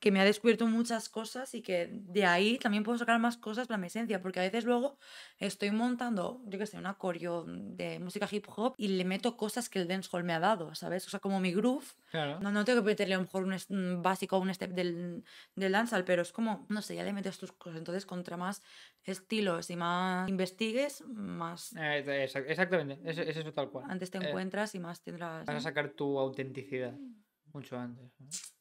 que me ha descubierto muchas cosas y que de ahí también puedo sacar más cosas para mi esencia, porque a veces luego estoy montando, yo que sé, una coreo de música hip hop y le meto cosas que el dancehall me ha dado, ¿sabes? O sea, como mi groove, no, no tengo que meterle a lo mejor un, básico un step del, del dancehall, pero es como, no sé, ya le metes tus cosas, entonces contra más estilos y más investigues, más... exactamente, ah, es, es, eso tal cual. Antes te eh, encuentras y más tendrás... para sacar tu autenticidad mucho antes.